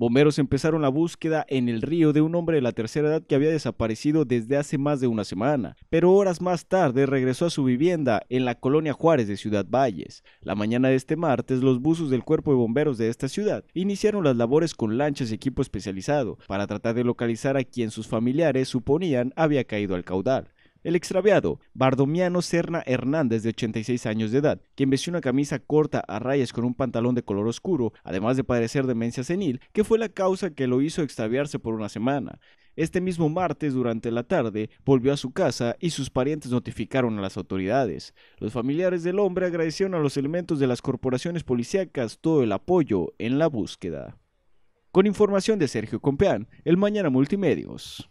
Bomberos empezaron la búsqueda en el río de un hombre de la tercera edad que había desaparecido desde hace más de una semana, pero horas más tarde regresó a su vivienda en la colonia Juárez de Ciudad Valles. La mañana de este martes, los buzos del cuerpo de bomberos de esta ciudad iniciaron las labores con lanchas y equipo especializado para tratar de localizar a quien sus familiares suponían había caído al caudal. El extraviado, Bardomiano Serna Hernández, de 86 años de edad, quien vestía una camisa corta a rayas con un pantalón de color oscuro, además de padecer demencia senil, que fue la causa que lo hizo extraviarse por una semana. Este mismo martes, durante la tarde, volvió a su casa y sus parientes notificaron a las autoridades. Los familiares del hombre agradecieron a los elementos de las corporaciones policíacas todo el apoyo en la búsqueda. Con información de Sergio Compeán, el Mañana Multimedios.